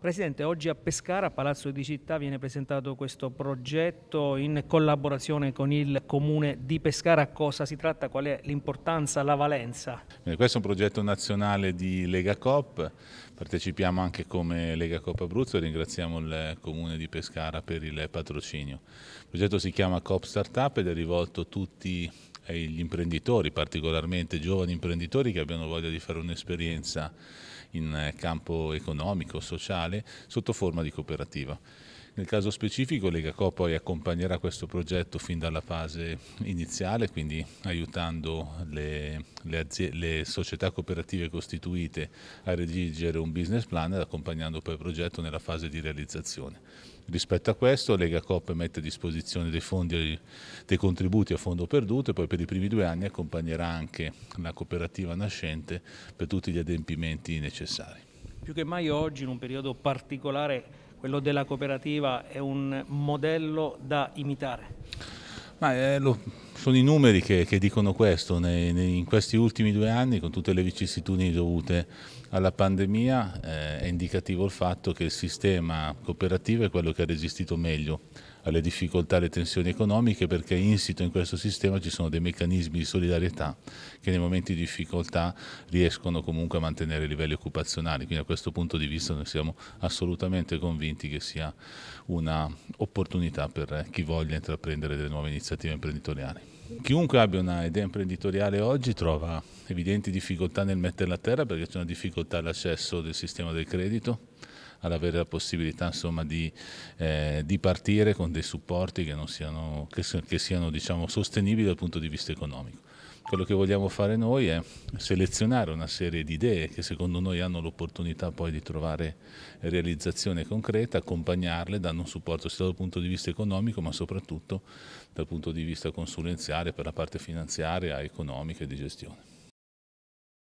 Presidente, oggi a Pescara, a Palazzo di Città, viene presentato questo progetto in collaborazione con il Comune di Pescara. A cosa si tratta? Qual è l'importanza, la valenza? Questo è un progetto nazionale di Lega Coop, partecipiamo anche come Lega Coop Abruzzo e ringraziamo il Comune di Pescara per il patrocinio. Il progetto si chiama Cop Startup ed è rivolto a tutti agli imprenditori, particolarmente giovani imprenditori che abbiano voglia di fare un'esperienza in eh, campo economico, sociale, sotto forma di cooperativa. Nel caso specifico Lega Co poi accompagnerà questo progetto fin dalla fase iniziale, quindi aiutando le, le, aziende, le società cooperative costituite a redigere un business plan ed accompagnando poi il progetto nella fase di realizzazione. Rispetto a questo Lega Coop mette a disposizione dei, fondi, dei contributi a fondo perduto e poi per i primi due anni accompagnerà anche la cooperativa nascente per tutti gli adempimenti necessari. Più che mai oggi in un periodo particolare quello della cooperativa è un modello da imitare? È, eh, lo, sono i numeri che, che dicono questo, nei, nei, in questi ultimi due anni con tutte le vicissitudini dovute alla pandemia eh, è indicativo il fatto che il sistema cooperativo è quello che ha resistito meglio alle difficoltà, alle tensioni economiche, perché insito in questo sistema ci sono dei meccanismi di solidarietà che nei momenti di difficoltà riescono comunque a mantenere i livelli occupazionali. Quindi da questo punto di vista noi siamo assolutamente convinti che sia un'opportunità per chi voglia intraprendere delle nuove iniziative imprenditoriali. Chiunque abbia un'idea imprenditoriale oggi trova evidenti difficoltà nel metterla a terra perché c'è una difficoltà all'accesso del sistema del credito ad avere la possibilità insomma, di, eh, di, partire con dei supporti che siano, che, che siano diciamo, sostenibili dal punto di vista economico. Quello che vogliamo fare noi è selezionare una serie di idee che secondo noi hanno l'opportunità poi di trovare realizzazione concreta, accompagnarle, dando un supporto sia dal punto di vista economico ma soprattutto dal punto di vista consulenziale per la parte finanziaria, economica e di gestione.